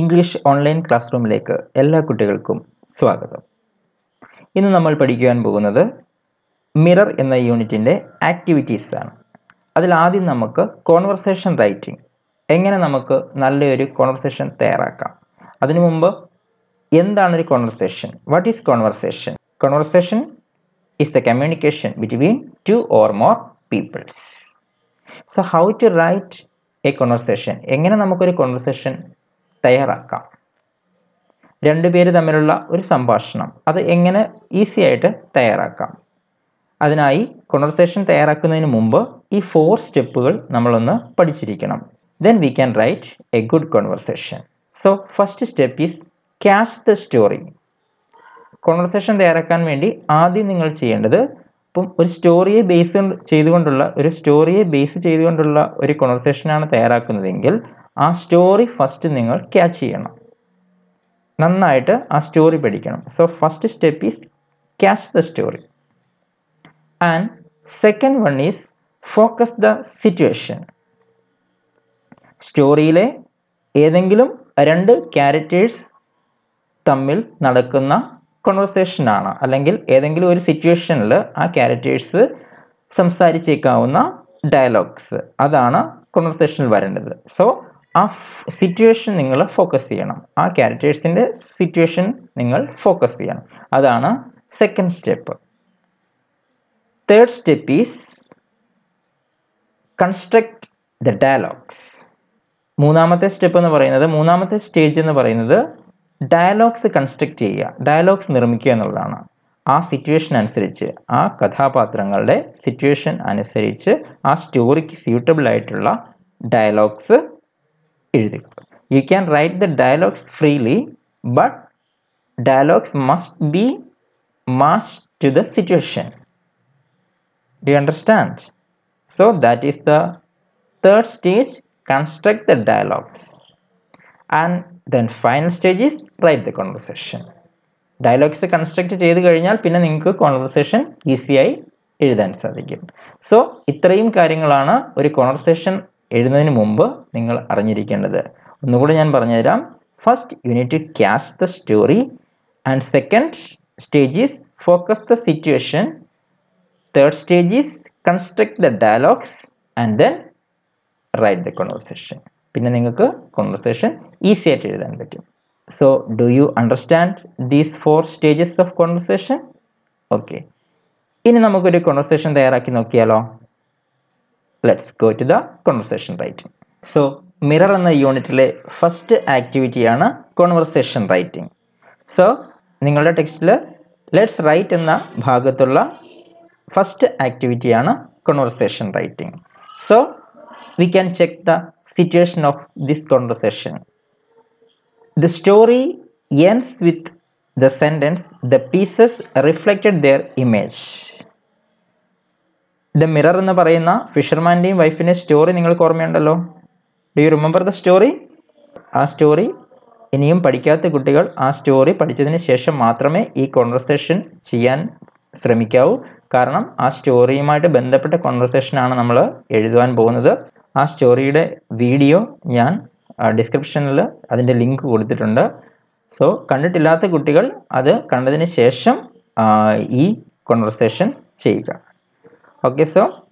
English online class റൂമിലേക്ക് എല്ലാ കുട്ടികൾക്കും സ്വാഗതം ഇന്ന് നമ്മൾ പഠിക്കുവാൻ പോകുന്നത് മിറർ എന്ന യൂണിറ്റിൻ്റെ ആക്ടിവിറ്റീസ് ആണ് അതിൽ ആദ്യം നമുക്ക് കോൺവെർസേഷൻ റൈറ്റിംഗ് എങ്ങനെ നമുക്ക് നല്ലൊരു കോൺവെർസേഷൻ തയ്യാറാക്കാം അതിനു മുമ്പ് എന്താണ് ഒരു conversation what is conversation conversation is the communication between two or more peoples so how to write a conversation എങ്ങനെ നമുക്കൊരു കോൺവെർസേഷൻ തയ്യാറാക്കാം പേര് തമ്മിലുള്ള ഒരു സംഭാഷണം അത് എങ്ങനെ ഈസി ആയിട്ട് തയ്യാറാക്കാം അതിനായി കോൺവെർസേഷൻ തയ്യാറാക്കുന്നതിന് മുമ്പ് ഈ ഫോർ സ്റ്റെപ്പുകൾ നമ്മളൊന്ന് പഠിച്ചിരിക്കണം then we can write a good conversation so first step is catch the story conversation തയ്യാറാക്കാൻ വേണ്ടി ആദ്യം നിങ്ങൾ ചെയ്യേണ്ടത് ഇപ്പം ഒരു സ്റ്റോറിയെ ബേസ് ചെയ്തുകൊണ്ടുള്ള ഒരു സ്റ്റോറിയെ ബേസ് ചെയ്തുകൊണ്ടുള്ള ഒരു കോൺവെർസേഷനാണ് തയ്യാറാക്കുന്നതെങ്കിൽ ആ സ്റ്റോറി ഫസ്റ്റ് നിങ്ങൾ ക്യാച്ച് ചെയ്യണം നന്നായിട്ട് ആ സ്റ്റോറി പഠിക്കണം so first step is catch the story and second one is focus the situation സ്റ്റോറിയിലെ ഏതെങ്കിലും രണ്ട് ക്യാരക്ടേഴ്സ് തമ്മിൽ നടക്കുന്ന കോൺവെർസേഷനാണ് അല്ലെങ്കിൽ ഏതെങ്കിലും ഒരു സിറ്റുവേഷനിൽ ആ ക്യാരക്ടേഴ്സ് സംസാരിച്ചേക്കാവുന്ന ഡയലോഗ്സ് അതാണ് കോൺവെർസേഷനിൽ വരേണ്ടത് സോ ആ സിറ്റുവേഷൻ നിങ്ങൾ ഫോക്കസ് ചെയ്യണം ആ ക്യാരക്ടേഴ്സിൻ്റെ സിറ്റുവേഷൻ നിങ്ങൾ ഫോക്കസ് ചെയ്യണം അതാണ് second step third step is construct the dialogues മൂന്നാമത്തെ സ്റ്റെപ്പ് എന്ന് പറയുന്നത് മൂന്നാമത്തെ സ്റ്റേജ് എന്ന് പറയുന്നത് ഡയലോഗ്സ് കൺസ്ട്രക്റ്റ് ചെയ്യുക ഡയലോഗ്സ് നിർമ്മിക്കുക എന്നുള്ളതാണ് ആ സിറ്റുവേഷൻ അനുസരിച്ച് ആ കഥാപാത്രങ്ങളുടെ സിറ്റുവേഷൻ അനുസരിച്ച് ആ സ്റ്റോറിക്ക് സ്യൂട്ടബിൾ ആയിട്ടുള്ള ഡയലോഗ്സ് എഴുതുക you can write the dialogues freely but dialogues must be match to the situation do understand so that is the third stage construct the dialogues and then final stage is write the conversation dialogues construct ചെയ്ത് കഴിഞ്ഞാൽ പിന്നെ നിങ്ങൾക്ക് conversation ഈസിയായി എഴുതാൻ സാധിക്കും so ഇത്രയും കാര്യങ്ങളാണ് ഒരു കോൺവെർസേഷൻ എഴുതുന്നതിന് മുമ്പ് നിങ്ങൾ അറിഞ്ഞിരിക്കേണ്ടത് ഒന്നുകൂടി ഞാൻ പറഞ്ഞുതരാം first unit catch the story and second stage is focus the situation third stage is construct the dialogues and then write the conversation പിന്നെ നിങ്ങൾക്ക് കോൺവെർസേഷൻ ഈസി ആയിട്ട് എഴുതാൻ പറ്റും so do you understand these four stages of conversation okay ഇനി നമുക്കൊരു conversation തയ്യാറാക്കി നോക്കിയാലോ let's go to the conversation writing so mirror എന്ന യൂണിറ്റിലെ ഫസ്റ്റ് ആക്ടിവിറ്റിയാണ് കോൺവെർസേഷൻ റൈറ്റിംഗ് സോ നിങ്ങളുടെ ടെക്സ്റ്റിൽ ലെറ്റ്സ് റൈറ്റ് എന്ന ഭാഗത്തുള്ള ഫസ്റ്റ് ആക്ടിവിറ്റിയാണ് conversation writing so we can check the situation of this conversation the story ends with the sentence the pieces reflected their image the mirror എന്ന് പറയുന്ന ഫിഷർമാൻ്റെയും വൈഫിൻ്റെ സ്റ്റോറി നിങ്ങൾക്ക് ഓർമ്മയുണ്ടല്ലോ do you remember the story ആ story ഇനിയും പഠിക്കാത്ത കുട്ടികൾ ആ സ്റ്റോറി പഠിച്ചതിന് ശേഷം മാത്രമേ ഈ കോൺവെർസേഷൻ ചെയ്യാൻ ശ്രമിക്കാവൂ കാരണം ആ സ്റ്റോറിയുമായിട്ട് ബന്ധപ്പെട്ട കോൺവെർസേഷനാണ് നമ്മൾ എഴുതുവാൻ പോകുന്നത് ആ സ്റ്റോറിയുടെ വീഡിയോ ഞാൻ ഡിസ്ക്രിപ്ഷനിൽ അതിൻ്റെ ലിങ്ക് കൊടുത്തിട്ടുണ്ട് സോ കണ്ടിട്ടില്ലാത്ത കുട്ടികൾ അത് കണ്ടതിന് ശേഷം ഈ കോൺവെർസേഷൻ ചെയ്യുക Okay, so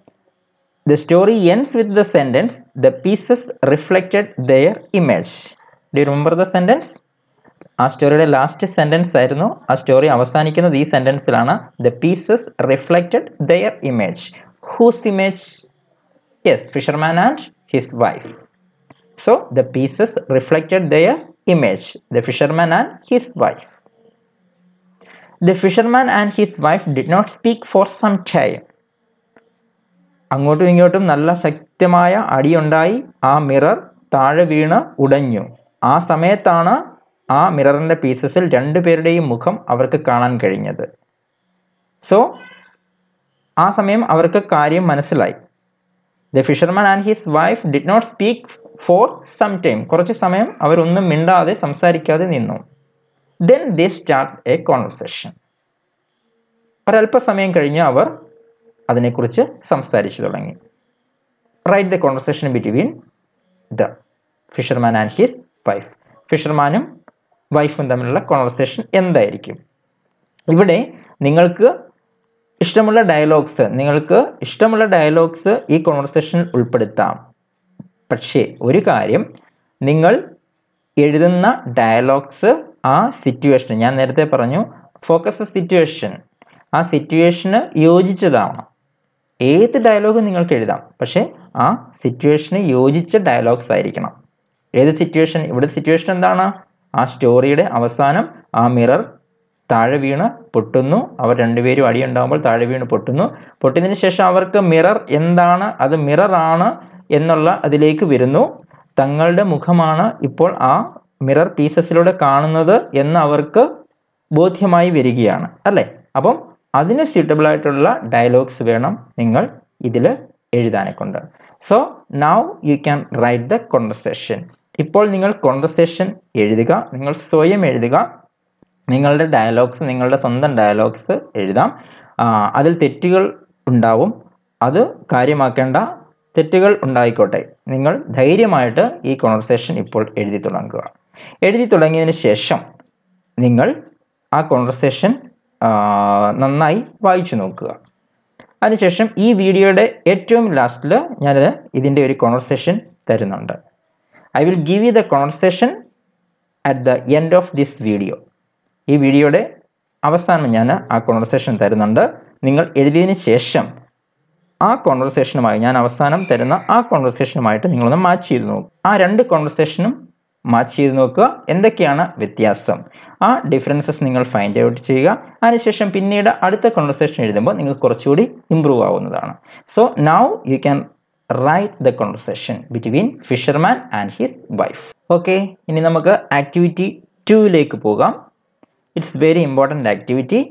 the story ends with the sentence the pieces reflected their image. Do you remember the sentence? A story last sentence I don't know. A story avasanikana the sentence rana. The pieces reflected their image. Whose image? Yes, fisherman and his wife. So the pieces reflected their image. The fisherman and his wife. The fisherman and his wife did not speak for some time. അങ്ങോട്ടും ഇങ്ങോട്ടും നല്ല ശക്തമായ അടിയുണ്ടായി ആ mirror താഴെ വീണ് ഉടഞ്ഞു ആ സമയത്താണ് ആ മിററിൻ്റെ പീസസിൽ രണ്ടു പേരുടെയും മുഖം അവർക്ക് കാണാൻ കഴിഞ്ഞത് സോ ആ സമയം അവർക്ക് കാര്യം മനസ്സിലായി the fisherman and his wife did not speak for some time കുറച്ച് സമയം അവരൊന്നും മിണ്ടാതെ സംസാരിക്കാതെ നിന്നു then they start a conversation ഒരല്പസമയം കഴിഞ്ഞ് അവർ അതിനെക്കുറിച്ച് സംസാരിച്ചു തുടങ്ങി write the conversation between the fisherman and his wife ഫിഷർമാനും വൈഫും തമ്മിലുള്ള കോൺവെർസേഷൻ എന്തായിരിക്കും ഇവിടെ നിങ്ങൾക്ക് ഇഷ്ടമുള്ള ഡയലോഗ്സ് നിങ്ങൾക്ക് ഇഷ്ടമുള്ള ഡയലോഗ്സ് ഈ കോൺവെർസേഷനിൽ ഉൾപ്പെടുത്താം പക്ഷേ ഒരു കാര്യം നിങ്ങൾ എഴുതുന്ന ഡയലോഗ്സ് ആ സിറ്റുവേഷൻ ഞാൻ നേരത്തെ പറഞ്ഞു ഫോക്കസ് സിറ്റുവേഷൻ ആ സിറ്റുവേഷന് യോജിച്ചതാവണം ഏത് ഡയലോഗും നിങ്ങൾക്ക് എഴുതാം പക്ഷേ ആ സിറ്റുവേഷന് യോജിച്ച ഡയലോഗ്സ് ആയിരിക്കണം ഏത് സിറ്റുവേഷൻ ഇവിടെ സിറ്റുവേഷൻ എന്താണ് ആ സ്റ്റോറിയുടെ അവസാനം ആ മിറർ താഴെ വീണ് പൊട്ടുന്നു അവർ രണ്ടുപേരും അടിയുണ്ടാകുമ്പോൾ താഴെ വീണ് പൊട്ടുന്നു പൊട്ടിയതിന് ശേഷം അവർക്ക് മിറർ എന്താണ് അത് മിററാണ് എന്നുള്ള അതിലേക്ക് വരുന്നു തങ്ങളുടെ മുഖമാണ് ഇപ്പോൾ ആ മിറർ പീസസിലൂടെ കാണുന്നത് എന്ന് അവർക്ക് ബോധ്യമായി വരികയാണ് അല്ലേ അപ്പം അതിന് സ്യൂട്ടബിൾ ആയിട്ടുള്ള ഡയലോഗ്സ് വേണം നിങ്ങൾ ഇതിൽ എഴുതാനെ കൊണ്ട് so now you can write the conversation ഇപ്പോൾ നിങ്ങൾ കോൺവെർസേഷൻ എഴുതുക നിങ്ങൾ സ്വയം എഴുതുക നിങ്ങളുടെ ഡയലോഗ്സ് നിങ്ങളുടെ സ്വന്തം ഡയലോഗ്സ് എഴുതാം അതിൽ തെറ്റുകൾ ഉണ്ടാവും അത് കാര്യമാക്കേണ്ട തെറ്റുകൾ ഉണ്ടായിക്കോട്ടെ നിങ്ങൾ ധൈര്യമായിട്ട് ഈ കോൺവെർസേഷൻ ഇപ്പോൾ എഴുതി തുടങ്ങുക എഴുതി തുടങ്ങിയതിന് ശേഷം നിങ്ങൾ ആ കോൺവെർസേഷൻ നന്നായി വായിച്ചു നോക്കുക അതിനുശേഷം ഈ വീഡിയോയുടെ ഏറ്റവും ലാസ്റ്റിൽ ഞാൻ ഇതിൻ്റെ ഒരു കോൺവെർസേഷൻ തരുന്നുണ്ട് I will give you the conversation at the end of this video ഈ വീഡിയോയുടെ അവസാനം ഞാൻ ആ കോൺവെർസേഷൻ തരുന്നുണ്ട് നിങ്ങൾ എഴുതിയതിന് ശേഷം ആ കോൺവെർസേഷനുമായി ഞാൻ അവസാനം തരുന്ന ആ കോൺവെർസേഷനുമായിട്ട് നിങ്ങളൊന്ന് മാച്ച് ചെയ്ത് നോക്കും ആ രണ്ട് കോൺവെർസേഷനും മാച്ച് ചെയ്ത് നോക്കുക എന്തൊക്കെയാണ് വ്യത്യാസം ആ ഡിഫറൻസസ് നിങ്ങൾ ഫൈൻഡ് ഔട്ട് ചെയ്യുക അതിനുശേഷം പിന്നീട് അടുത്ത കോൺവെർസേഷൻ എഴുതുമ്പോൾ നിങ്ങൾ കുറച്ചുകൂടി ഇമ്പ്രൂവ് ആവുന്നതാണ് so now you can write the conversation between fisherman and his wife okay ഇനി നമുക്ക് ആക്ടിവിറ്റി ടുവിലേക്ക് പോകാം it's very important activity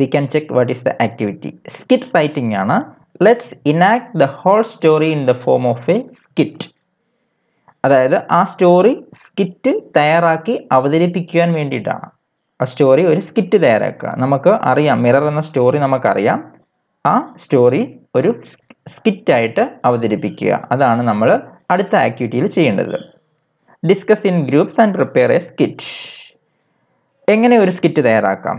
we can check what is the activity skit writing ആണ് let's enact the whole story in the form of a skit അതായത് ആ story skit തയ്യാറാക്കി അവതരിപ്പിക്കാൻ വേണ്ടിയിട്ടാണ് ആ സ്റ്റോറി ഒരു സ്കിറ്റ് തയ്യാറാക്കുക നമുക്ക് അറിയാം മിറർ എന്ന സ്റ്റോറി നമുക്കറിയാം ആ സ്റ്റോറി ഒരു സ്കിറ്റായിട്ട് അവതരിപ്പിക്കുക അതാണ് നമ്മൾ അടുത്ത ആക്ടിവിറ്റിയിൽ ചെയ്യേണ്ടത് discuss in groups and prepare a skit എങ്ങനെ ഒരു സ്കിറ്റ് തയ്യാറാക്കാം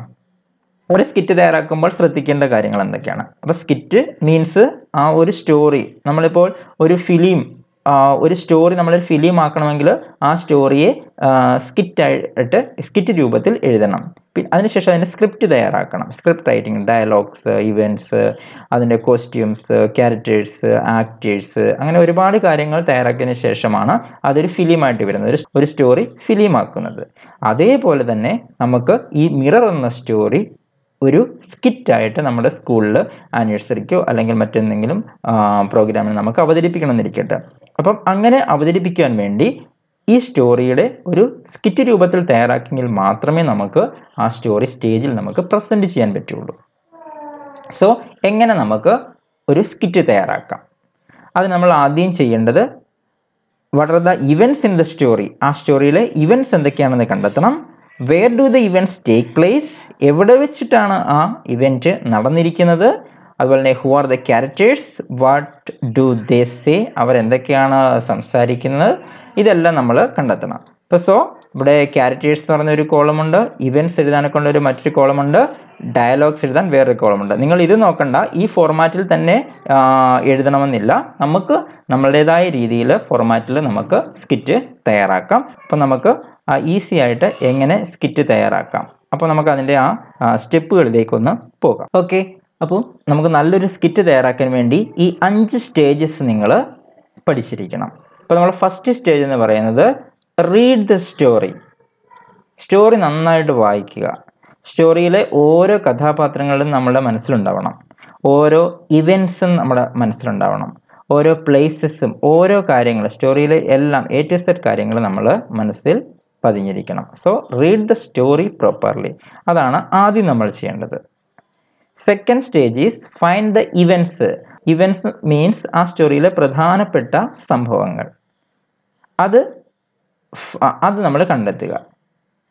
ഒരു സ്കിറ്റ് തയ്യാറാക്കുമ്പോൾ ശ്രദ്ധിക്കേണ്ട കാര്യങ്ങൾ എന്തൊക്കെയാണ് അപ്പോൾ സ്കിറ്റ് മീൻസ് ആ ഒരു സ്റ്റോറി നമ്മളിപ്പോൾ ഒരു ഫിലിം ഒരു സ്റ്റോറി നമ്മളൊരു ഫിലിം ആക്കണമെങ്കിൽ ആ സ്റ്റോറിയെ സ്കിറ്റായിട്ട് സ്കിറ്റ് രൂപത്തിൽ എഴുതണം അതിനുശേഷം അതിൻ്റെ സ്ക്രിപ്റ്റ് തയ്യാറാക്കണം സ്ക്രിപ്റ്റ് റൈറ്റിംഗ് ഡയലോഗ്സ് ഇവൻറ്റ്സ് അതിൻ്റെ കോസ്റ്റ്യൂംസ് ക്യാരക്ടേഴ്സ് ആക്ടേഴ്സ് അങ്ങനെ ഒരുപാട് കാര്യങ്ങൾ തയ്യാറാക്കിയതിന് ശേഷമാണ് അതൊരു ഫിലിമായിട്ട് വരുന്നത് ഒരു ഒരു സ്റ്റോറി ഫിലിമാക്കുന്നത് അതേപോലെ തന്നെ നമുക്ക് ഈ മിറർ എന്ന സ്റ്റോറി ഒരു സ്കിറ്റായിട്ട് നമ്മുടെ സ്കൂളിൽ ആനിവേഴ്സറിക്കോ അല്ലെങ്കിൽ മറ്റെന്തെങ്കിലും പ്രോഗ്രാമിൽ നമുക്ക് അവതരിപ്പിക്കണമെന്നിരിക്കട്ടെ അപ്പം അങ്ങനെ അവതരിപ്പിക്കാൻ വേണ്ടി ഈ സ്റ്റോറിയുടെ ഒരു സ്കിറ്റ് രൂപത്തിൽ തയ്യാറാക്കിയെങ്കിൽ മാത്രമേ നമുക്ക് ആ സ്റ്റോറി സ്റ്റേജിൽ നമുക്ക് പ്രസൻറ്റ് ചെയ്യാൻ പറ്റുള്ളൂ സോ എങ്ങനെ നമുക്ക് ഒരു സ്കിറ്റ് തയ്യാറാക്കാം അത് നമ്മൾ ആദ്യം ചെയ്യേണ്ടത് വളരെ the events in the story ആ സ്റ്റോറിയിലെ ഇവൻറ്റ്സ് എന്തൊക്കെയാണെന്ന് കണ്ടെത്തണം where do the events take place എവിടെ വെച്ചിട്ടാണ് ആ ഇവൻറ്റ് നടന്നിരിക്കുന്നത് അതുപോലെ തന്നെ who are the characters what do they say അവരെന്തൊക്കെയാണ് സംസാരിക്കുന്നത് ഇതെല്ലാം നമ്മൾ കണ്ടെത്തണം ഇപ്പോൾ സോ ഇവിടെ ക്യാരക്ടേഴ്സ് എന്ന് പറഞ്ഞൊരു കോളമുണ്ട് ഇവൻറ്റ്സ് എഴുതാനൊക്കെ ഉള്ള ഒരു മറ്റൊരു കോളമുണ്ട് ഡയലോഗ്സ് എഴുതാൻ വേറൊരു കോളമുണ്ട് നിങ്ങൾ ഇത് നോക്കണ്ട ഈ ഫോർമാറ്റിൽ തന്നെ എഴുതണമെന്നില്ല നമുക്ക് നമ്മളുടേതായ രീതിയിൽ ഫോർമാറ്റിൽ നമുക്ക് സ്കിറ്റ് തയ്യാറാക്കാം അപ്പോൾ നമുക്ക് ഈസി ആയിട്ട് എങ്ങനെ സ്കിറ്റ് തയ്യാറാക്കാം അപ്പോൾ നമുക്ക് അതിൻ്റെ ആ സ്റ്റെപ്പുകളിലേക്കൊന്ന് പോകാം ഓക്കെ അപ്പോൾ നമുക്ക് നല്ലൊരു സ്കിറ്റ് തയ്യാറാക്കാൻ വേണ്ടി ഈ അഞ്ച് സ്റ്റേജസ് നിങ്ങൾ പഠിച്ചിരിക്കണം അപ്പോൾ നമ്മൾ ഫസ്റ്റ് സ്റ്റേജ് എന്ന് പറയുന്നത് റീഡ് ദ സ്റ്റോറി സ്റ്റോറി നന്നായിട്ട് വായിക്കുക സ്റ്റോറിയിലെ ഓരോ കഥാപാത്രങ്ങളും നമ്മുടെ മനസ്സിലുണ്ടാവണം ഓരോ ഇവൻസും നമ്മുടെ മനസ്സിലുണ്ടാവണം ഓരോ പ്ലേസസും ഓരോ കാര്യങ്ങൾ സ്റ്റോറിയിലെ എല്ലാം എ ടു സെറ്റ് കാര്യങ്ങൾ നമ്മൾ മനസ്സിൽ പതിഞ്ഞിരിക്കണം so read the story properly അതാണ് ആദ്യം നമ്മൾ ചെയ്യേണ്ടത് second stage is find the events events means ആ സ്റ്റോറിയിലെ പ്രധാനപ്പെട്ട സംഭവങ്ങൾ അത് അത് നമ്മൾ കണ്ടെത്തുക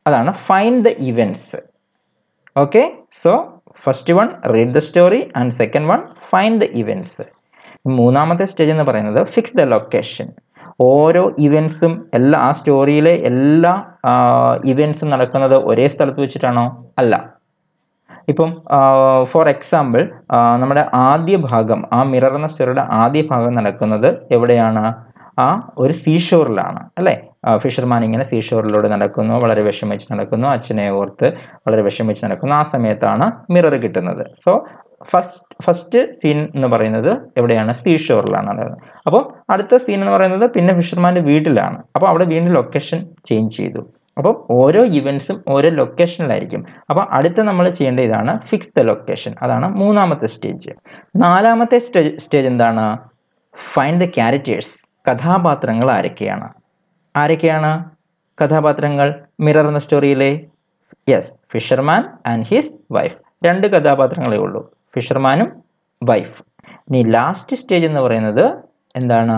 അതാണ് find the events okay so first one read the story and second one find the events മൂന്നാമത്തെ സ്റ്റേജ് എന്ന് പറയുന്നത് ഫിക്സ് ദ ലൊക്കേഷൻ ഓരോ ഇവൻസും എല്ലാ ആ സ്റ്റോറിയിലെ എല്ലാ ഇവൻസും നടക്കുന്നത് ഒരേ സ്ഥലത്ത് വെച്ചിട്ടാണോ അല്ല ഇപ്പം ഫോർ എക്സാമ്പിൾ നമ്മുടെ ആദ്യ ഭാഗം ആ മിറർ എന്ന സ്റ്റെറിയുടെ ആദ്യ ഭാഗം നടക്കുന്നത് എവിടെയാണ് ആ ഒരു സീഷോറിലാണ് അല്ലേ ഫിഷർമാൻ ഇങ്ങനെ സീഷോറിലൂടെ നടക്കുന്നു വളരെ വിഷമിച്ച് നടക്കുന്നു അച്ഛനെ ഓർത്ത് വളരെ വിഷമിച്ച് നടക്കുന്നു ആ സമയത്താണ് മിറർ കിട്ടുന്നത് സോ ഫസ്റ്റ് ഫസ്റ്റ് സീൻ എന്ന് പറയുന്നത് എവിടെയാണ് സീഷോറിലാണ് നടക്കുന്നത് അപ്പോൾ അടുത്ത സീൻ എന്ന് പറയുന്നത് പിന്നെ ഫിഷർമാൻ്റെ വീട്ടിലാണ് അപ്പോൾ അവിടെ വീണ്ടും ലൊക്കേഷൻ ചേഞ്ച് ചെയ്തു അപ്പം ഓരോ ഇവൻറ്റ്സും ഓരോ ലൊക്കേഷനിലായിരിക്കും അപ്പോൾ അടുത്ത നമ്മൾ ചെയ്യേണ്ട ഇതാണ് ഫിക്സ് ദ ലൊക്കേഷൻ അതാണ് മൂന്നാമത്തെ സ്റ്റേജ് നാലാമത്തെ സ്റ്റേജ് എന്താണ് ഫൈൻഡ് ദ ക്യാരക്ടേഴ്സ് കഥാപാത്രങ്ങൾ ആരൊക്കെയാണ് ആരൊക്കെയാണ് കഥാപാത്രങ്ങൾ മിറർ എന്ന സ്റ്റോറിയിലെ yes fisherman and his wife രണ്ട് കഥാപാത്രങ്ങളേ ഉള്ളൂ ഫിഷർമാനും വൈഫ് ഇനി ലാസ്റ്റ് സ്റ്റേജ് എന്ന് പറയുന്നത് എന്താണ്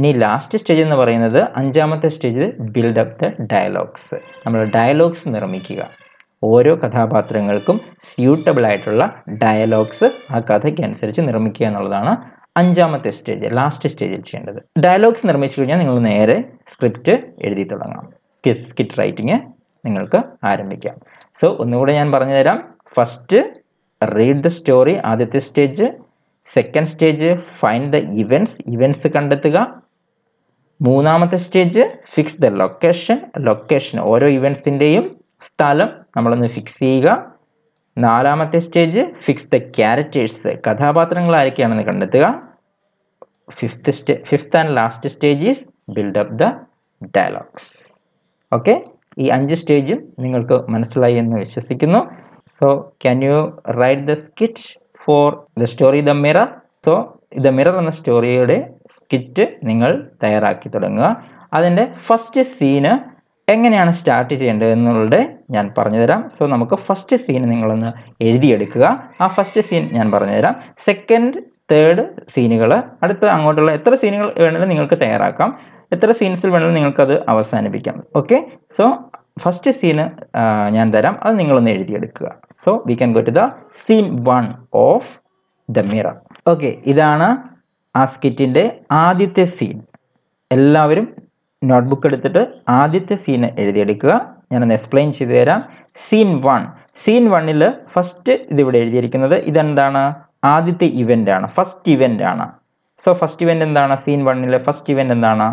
ഇനി ലാസ്റ്റ് സ്റ്റേജ് എന്ന് പറയുന്നത് അഞ്ചാമത്തെ സ്റ്റേജ് ബിൽഡപ്പ് ദ ഡയലോഗ്സ് നമ്മൾ ഡയലോഗ്സ് നിർമ്മിക്കുക ഓരോ കഥാപാത്രങ്ങൾക്കും സ്യൂട്ടബിൾ ആയിട്ടുള്ള ഡയലോഗ്സ് ആ കഥയ്ക്ക് അനുസരിച്ച് നിർമ്മിക്കുക എന്നുള്ളതാണ് അഞ്ചാമത്തെ സ്റ്റേജ് ലാസ്റ്റ് സ്റ്റേജിൽ ചെയ്യേണ്ടത് ഡയലോഗ്സ് നിർമ്മിച്ചു കഴിഞ്ഞാൽ നിങ്ങൾ നേരെ സ്ക്രിപ്റ്റ് എഴുതി തുടങ്ങാം സ്കിറ്റ് റൈറ്റിംഗ് നിങ്ങൾക്ക് ആരംഭിക്കാം സോ ഒന്നുകൂടെ ഞാൻ പറഞ്ഞു തരാം ഫസ്റ്റ് റീഡ് ദ സ്റ്റോറി ആദ്യത്തെ stage second stage find the events events കണ്ടെത്തുക മൂന്നാമത്തെ stage fix the location location ഓരോ ഇവൻസിൻ്റെയും സ്ഥലം നമ്മളൊന്ന് ഫിക്സ് ചെയ്യുക നാലാമത്തെ സ്റ്റേജ് ഫിക്സ് ദ ക്യാരക്ടേഴ്സ് കഥാപാത്രങ്ങൾ ആരൊക്കെയാണെന്ന് കണ്ടെത്തുക fifth stage fifth and last stage is build up the dialogues okay ഈ അഞ്ച് സ്റ്റേജും നിങ്ങൾക്ക് മനസ്സിലായി എന്ന് വിശ്വസിക്കുന്നു so can you write the skit for the story the mirror so the mirror എന്ന സ്റ്റോറിയുടെ സ്കിറ്റ് നിങ്ങൾ തയ്യാറാക്കി തുടങ്ങുക അതിൻ്റെ ഫസ്റ്റ് സീന് എങ്ങനെയാണ് സ്റ്റാർട്ട് ചെയ്യേണ്ടത് എന്നുള്ളത് ഞാൻ പറഞ്ഞുതരാം സോ നമുക്ക് ഫസ്റ്റ് സീൻ നിങ്ങളൊന്ന് എഴുതിയെടുക്കുക ആ ഫസ്റ്റ് സീൻ ഞാൻ പറഞ്ഞുതരാം സെക്കൻഡ് തേർഡ് സീനുകൾ അടുത്ത അങ്ങോട്ടുള്ള എത്ര സീനുകൾ വേണമെങ്കിലും നിങ്ങൾക്ക് തയ്യാറാക്കാം എത്ര സീൻസിൽ വേണമെങ്കിലും നിങ്ങൾക്കത് അവസാനിപ്പിക്കാം ഓക്കെ സോ ഫസ്റ്റ് സീന് ഞാൻ തരാം അത് നിങ്ങളൊന്ന് എഴുതിയെടുക്കുക so we can go to the scene one of the mirror okay ഇതാണ് ആ സ്കിറ്റിൻ്റെ ആദ്യത്തെ സീൻ എല്ലാവരും നോട്ട്ബുക്ക് എടുത്തിട്ട് ആദ്യത്തെ സീന് എഴുതിയെടുക്കുക ഞാനൊന്ന് എക്സ്പ്ലെയിൻ ചെയ്തു തരാം സീൻ വൺ സീൻ വണ്ണിൽ ഫസ്റ്റ് ഇതിവിടെ എഴുതിയിരിക്കുന്നത് ഇതെന്താണ് ആദ്യത്തെ ഇവൻ്റ് ആണ് ഫസ്റ്റ് ഇവൻ്റ് ആണ് സോ ഫസ്റ്റ് ഇവൻ്റ് എന്താണ് സീൻ വണ്ണിലെ ഫസ്റ്റ് ഇവൻ്റ് എന്താണ്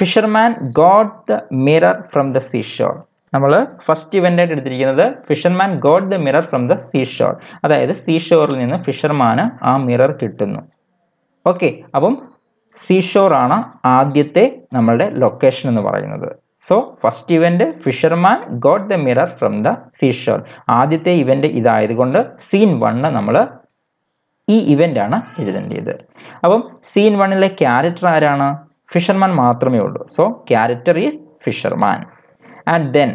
fisherman got the mirror from the seashore നമ്മൾ ഫസ്റ്റ് ഇവൻ്റായിട്ട് എടുത്തിരിക്കുന്നത് fisherman got the mirror from the seashore അതായത് സീഷോറിൽ നിന്ന് ഫിഷർമാന് ആ മിറർ കിട്ടുന്നു ഓക്കെ അപ്പം സീഷോർ ആണ് ആദ്യത്തെ നമ്മളുടെ ലൊക്കേഷൻ എന്ന് പറയുന്നത് so first event fisherman got the mirror from the seashore ആദ്യത്തെ ഇവന്റ് ഇതായതുകൊണ്ട് സീൻ വണ്ണ് നമ്മൾ ഈ ഇവൻ്റാണ് എഴുതേണ്ടത് അപ്പം സീൻ വണ്ണിലെ ക്യാരക്ടർ ആരാണ് ഫിഷർമാൻ മാത്രമേ ഉള്ളൂ so character is fisherman and then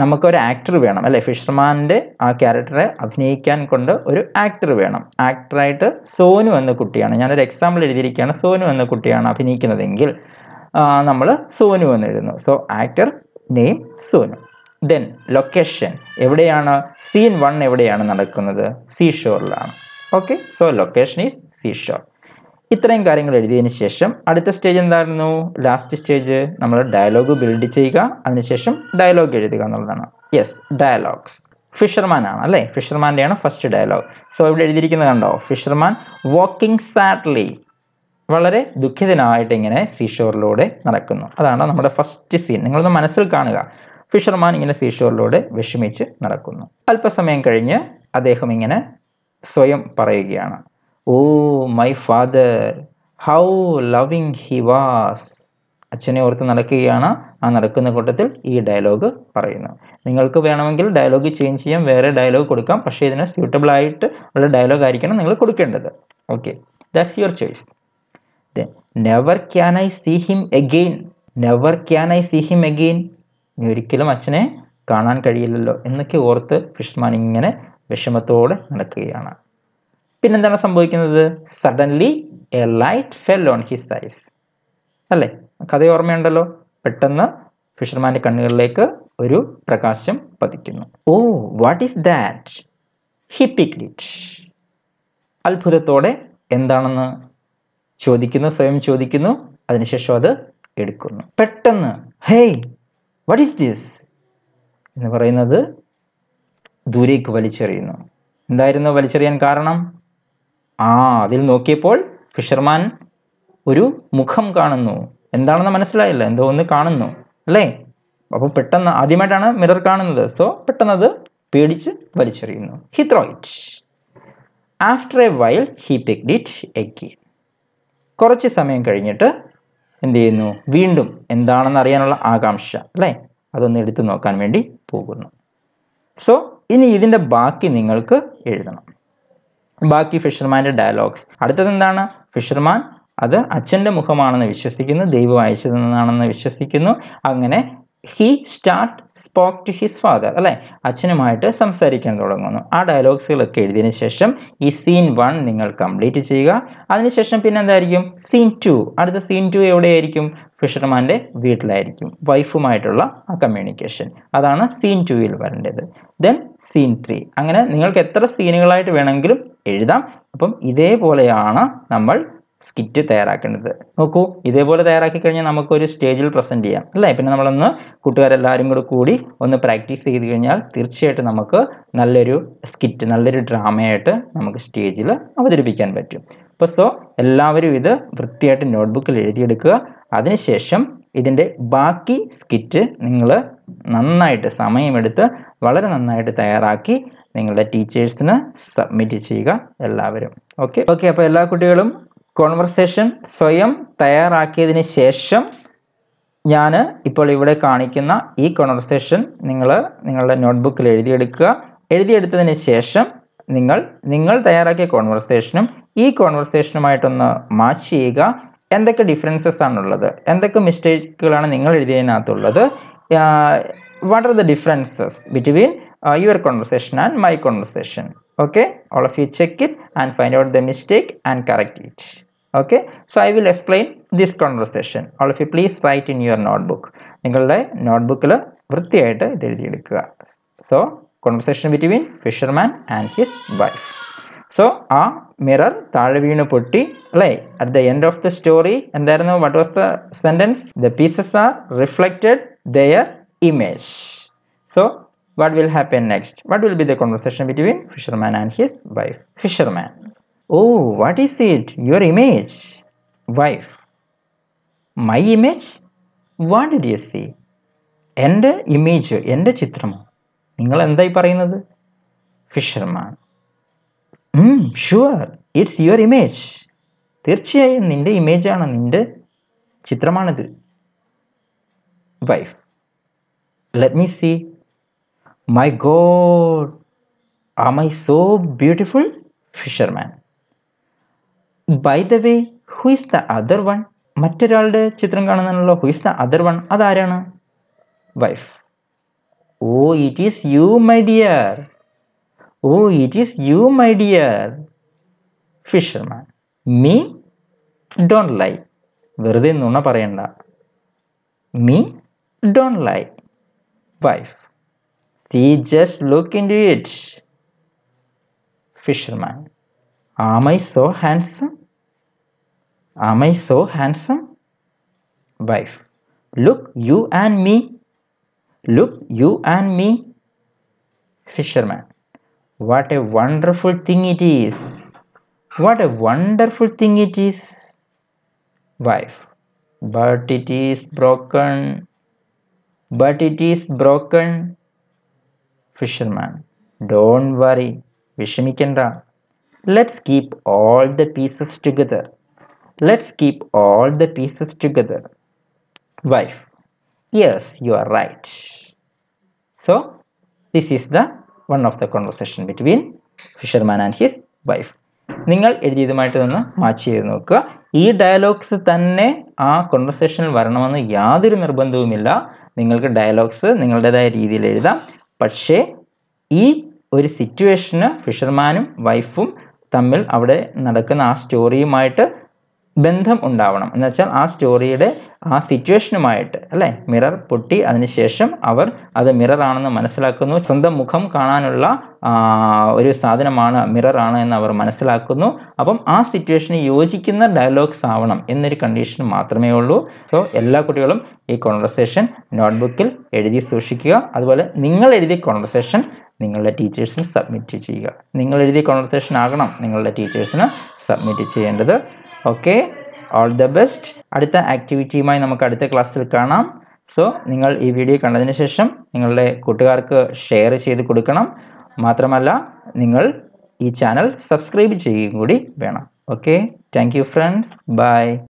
നമുക്കൊരു ആക്ടർ വേണം അല്ലേ ഫിഷർമാൻ്റെ ആ ക്യാരക്ടറെ അഭിനയിക്കാൻ കൊണ്ട് ഒരു ആക്ടർ വേണം ആക്ടറായിട്ട് സോനു എന്ന കുട്ടിയാണ് ഞാനൊരു എക്സാമ്പിൾ എഴുതിയിരിക്കുകയാണ് സോനു എന്ന കുട്ടിയാണ് അഭിനയിക്കുന്നതെങ്കിൽ നമ്മൾ സോനു എന്ന് എഴുതുന്നു so actor name Sonu then location എവിടെയാണ് സീൻ വൺ എവിടെയാണ് നടക്കുന്നത് സീ ഷോറിലാണ് okay so location is seashore ഇത്രയും കാര്യങ്ങൾ എഴുതിയതിന് ശേഷം അടുത്ത സ്റ്റേജ് എന്തായിരുന്നു ലാസ്റ്റ് സ്റ്റേജ് നമ്മൾ ഡയലോഗ് ബിൽഡ് ചെയ്യുക അതിനുശേഷം ഡയലോഗ് എഴുതുക എന്നുള്ളതാണ് യെസ് ഡയലോഗ് ഫിഷർമാൻ ആണ് അല്ലേ ഫിഷർമാൻ്റെയാണ് ഫസ്റ്റ് ഡയലോഗ് സോ ഇവിടെ എഴുതിയിരിക്കുന്നത് കണ്ടോ ഫിഷർമാൻ വാക്കിംഗ് സാഡ്ലി വളരെ ദുഃഖിതനായിട്ട് ഇങ്ങനെ സീഷോറിലൂടെ നടക്കുന്നു അതാണ് നമ്മുടെ ഫസ്റ്റ് സീൻ നിങ്ങളൊന്ന് മനസ്സിൽ കാണുക ഫിഷർമാൻ ഇങ്ങനെ സീഷോറിലൂടെ വിഷമിച്ച് നടക്കുന്നു അല്പസമയം കഴിഞ്ഞ് അദ്ദേഹം ഇങ്ങനെ സ്വയം പറയുകയാണ് oh my father how loving he was അച്ഛനെ ഓർത്ത് നടക്കുകയാണ് ആ നടക്കുന്ന കൂട്ടത്തിൽ ഈ ഡയലോഗ് പറയുന്നു നിങ്ങൾക്ക് വേണമെങ്കിൽ ഡയലോഗ് ചേഞ്ച് ചെയ്യാം വേറെ ഡയലോഗ് കൊടുക്കാം പക്ഷേ ഇതിന് സ്യൂട്ടബിൾ ആയിട്ട് ഉള്ള ഡയലോഗ് ആയിരിക്കണം നിങ്ങൾ കൊടുക്കേണ്ടത് okay that's your choice never can I see him again never can I see him again ഇനി ഒരിക്കലും അച്ഛനെ കാണാൻ കഴിയില്ലല്ലോ എന്നൊക്കെ ഓർത്ത് കൃഷ്ണമാൻ ഇങ്ങനെ വിഷമത്തോടെ നടക്കുകയാണ് പിന്നെന്താണ് സംഭവിക്കുന്നത് suddenly a light fell on his eyes അല്ലേ കഥ ഓർമ്മയുണ്ടല്ലോ പെട്ടെന്ന് ഫിഷർമാൻ്റെ കണ്ണുകളിലേക്ക് ഒരു പ്രകാശം പതിക്കുന്നു oh what is that he pick it അത്ഭുതത്തോടെ എന്താണെന്ന് ചോദിക്കുന്നു സ്വയം ചോദിക്കുന്നു അതിനുശേഷം അത് എടുക്കുന്നു പെട്ടെന്ന് ഹേയ് വാട്ട് ഈസ് ദിസ് എന്ന് പറയുന്നത് ദൂരേക്ക് വലിച്ചെറിയുന്നു എന്തായിരുന്നു വലിച്ചെറിയാൻ കാരണം ആ അതിൽ നോക്കിയപ്പോൾ ഫിഷർമാൻ ഒരു മുഖം കാണുന്നു എന്താണെന്ന് മനസ്സിലായില്ല എന്തോ ഒന്ന് കാണുന്നു അല്ലേ അപ്പോൾ പെട്ടെന്ന് ആദ്യമായിട്ടാണ് മിറർ കാണുന്നത് സോ പെട്ടെന്ന് അത് പേടിച്ച് വലിച്ചെറിയുന്നു he throw it after a while he picked it again കുറച്ച് സമയം കഴിഞ്ഞിട്ട് എന്ത് ചെയ്യുന്നു വീണ്ടും എന്താണെന്ന് അറിയാനുള്ള ആകാംക്ഷ അല്ലേ അതൊന്ന് എടുത്തു നോക്കാൻ വേണ്ടി പോകുന്നു സോ ഇനി ഇതിൻ്റെ ബാക്കി നിങ്ങൾക്ക് എഴുതണം ബാക്കി ഫിഷർമാൻ്റെ ഡയലോഗ്സ് അടുത്തത് എന്താണ് ഫിഷർമാൻ അത് അച്ഛൻ്റെ മുഖമാണെന്ന് വിശ്വസിക്കുന്നു ദൈവം അയച്ചതെന്നാണെന്ന് വിശ്വസിക്കുന്നു അങ്ങനെ he start spoke to his father അല്ലേ അച്ഛനുമായിട്ട് സംസാരിക്കാൻ തുടങ്ങുന്നു ആ ഡയലോഗ്സുകളൊക്കെ എഴുതിയതിന് ശേഷം ഈ സീൻ വൺ നിങ്ങൾ കംപ്ലീറ്റ് ചെയ്യുക അതിനുശേഷം പിന്നെ എന്തായിരിക്കും സീൻ ടു അടുത്ത സീൻ ടു എവിടെയായിരിക്കും ഫിഷർമാൻ്റെ വീട്ടിലായിരിക്കും വൈഫുമായിട്ടുള്ള ആ കമ്മ്യൂണിക്കേഷൻ അതാണ് സീൻ ടുവിൽ വരേണ്ടത് ദെൻ സീൻ ത്രീ അങ്ങനെ നിങ്ങൾക്ക് എത്ര സീനുകളായിട്ട് വേണമെങ്കിലും എഴുതാം അപ്പം ഇതേപോലെയാണ് നമ്മൾ സ്കിറ്റ് തയ്യാറാക്കേണ്ടത് നോക്കൂ ഇതേപോലെ തയ്യാറാക്കി കഴിഞ്ഞാൽ നമുക്കൊരു സ്റ്റേജിൽ പ്രസൻറ്റ് ചെയ്യാം അല്ലേ പിന്നെ നമ്മളൊന്ന് കൂട്ടുകാരെല്ലാവരും കൂടെ കൂടി ഒന്ന് പ്രാക്ടീസ് ചെയ്ത് കഴിഞ്ഞാൽ തീർച്ചയായിട്ടും നമുക്ക് നല്ലൊരു സ്കിറ്റ് നല്ലൊരു ഡ്രാമയായിട്ട് നമുക്ക് സ്റ്റേജിൽ അവതരിപ്പിക്കാൻ പറ്റും അപ്പോൾ സോ എല്ലാവരും ഇത് വൃത്തിയായിട്ട് നോട്ട്ബുക്കിൽ എഴുതിയെടുക്കുക അതിനുശേഷം ഇതിൻ്റെ ബാക്കി സ്കിറ്റ് നിങ്ങൾ നന്നായിട്ട് സമയമെടുത്ത് വളരെ നന്നായിട്ട് തയ്യാറാക്കി നിങ്ങളുടെ ടീച്ചേഴ്സിന് സബ്മിറ്റ് ചെയ്യുക എല്ലാവരും ഓക്കെ ഓക്കെ അപ്പോൾ എല്ലാ കുട്ടികളും കോൺവെർസേഷൻ സ്വയം തയ്യാറാക്കിയതിന് ശേഷം ഞാൻ ഇപ്പോൾ ഇവിടെ കാണിക്കുന്ന ഈ കോൺവെർസേഷൻ നിങ്ങൾ നിങ്ങളുടെ നോട്ട്ബുക്കിൽ എഴുതിയെടുക്കുക എഴുതിയെടുത്തതിന് ശേഷം നിങ്ങൾ നിങ്ങൾ തയ്യാറാക്കിയ കോൺവെർസേഷനും ഈ കോൺവെർസേഷനുമായിട്ടൊന്ന് മാച്ച് ചെയ്യുക എന്തൊക്കെ ഡിഫറൻസസ് ആണുള്ളത് എന്തൊക്കെ മിസ്റ്റേക്കുകളാണ് നിങ്ങൾ എഴുതിയതിനകത്തുള്ളത് Uh, what are the differences between uh, your conversation and my conversation okay all of you check it and find out the mistake and correct it okay so i will explain this conversation all of you please write in your notebook notebook so conversation between fisherman and his wife so a mirror putti lay at the end of the story and there what was the sentence the pieces are reflected their image. So what will happen next? What will be the conversation between fisherman and his wife? Fisherman. Oh, what is it? Your image. Wife. My image? What did you see? എൻ്റെ image എൻ്റെ ചിത്രം നിങ്ങൾ എന്തായി പറയുന്നത് fisherman sure it's your image തീർച്ചയായും നിൻ്റെ ഇമേജാണ് നിൻ്റെ ചിത്രമാണിത് wife. Let me see. My god, am I so beautiful? Fisherman. By the way, who is the other one മറ്റൊരാളുടെ ചിത്രം കാണുന്നതിനുള്ള who is the other one അതാരാണ് wife oh it is you my dear oh it is you my dear fisherman me don't lie വെറുതെ നുണ പറയണ്ട me Don't lie, wife. We just look into it. Fisherman. Am I so handsome? Am I so handsome? Wife. Look, you and me. Look, you and me. Fisherman. What a wonderful thing it is. What a wonderful thing it is. Wife. But it is broken. but it is broken fisherman don't worry വിഷമിക്കണ്ട let's keep all the pieces together let's keep all the pieces together wife yes you are right so this is the one of the conversation between fisherman and his wife നിങ്ങൾ എഴുതിയതുമായിട്ട് നിന്ന് match ചെയ്ത് നോക്കുക ഈ dialogues തന്നെ ആ കോൺവെർസേഷനിൽ വരണമെന്ന് യാതൊരു നിർബന്ധവുമില്ല നിങ്ങൾക്ക് ഡയലോഗ്സ് നിങ്ങളുടേതായ രീതിയിൽ എഴുതാം പക്ഷേ ഈ ഒരു സിറ്റുവേഷന് ഫിഷർമാനും വൈഫും തമ്മിൽ അവിടെ നടക്കുന്ന ആ സ്റ്റോറിയുമായിട്ട് ബന്ധം ഉണ്ടാവണം എന്ന് വെച്ചാൽ ആ സ്റ്റോറിയുടെ ആ സിറ്റുവേഷനുമായിട്ട് അല്ലേ മിറർ പൊട്ടി അതിനുശേഷം അവർ അത് മിററാണെന്ന് മനസ്സിലാക്കുന്നു സ്വന്തം മുഖം കാണാനുള്ള ഒരു സാധനമാണ് മിററാണ് എന്ന് അവർ മനസ്സിലാക്കുന്നു അപ്പം ആ സിറ്റുവേഷന് യോജിക്കുന്ന ഡയലോഗ്സ് ആവണം എന്നൊരു കണ്ടീഷൻ മാത്രമേ ഉള്ളൂ സോ എല്ലാ കുട്ടികളും ഈ കോൺവെർസേഷൻ നോട്ട്ബുക്കിൽ എഴുതി സൂക്ഷിക്കുക അതുപോലെ നിങ്ങൾ എഴുതിയ കോൺവെർസേഷൻ നിങ്ങളുടെ ടീച്ചേഴ്സിന് സബ്മിറ്റ് ചെയ്യുക നിങ്ങൾ എഴുതിയ കോൺവെർസേഷൻ ആകണം നിങ്ങളുടെ ടീച്ചേഴ്സിന് സബ്മിറ്റ് ചെയ്യേണ്ടത് ഓക്കെ ഓൾ ദ ബെസ്റ്റ് അടുത്ത ആക്ടിവിറ്റിയുമായി നമുക്ക് അടുത്ത ക്ലാസ്സിൽ കാണാം സോ നിങ്ങൾ ഈ വീഡിയോ കണ്ടതിന് ശേഷം നിങ്ങളുടെ കൂട്ടുകാർക്ക് ഷെയർ ചെയ്ത് കൊടുക്കണം മാത്രമല്ല നിങ്ങൾ ഈ ചാനൽ സബ്സ്ക്രൈബ് ചെയ്യുകയും കൂടി വേണം ഓക്കെ താങ്ക് ഫ്രണ്ട്സ് ബൈ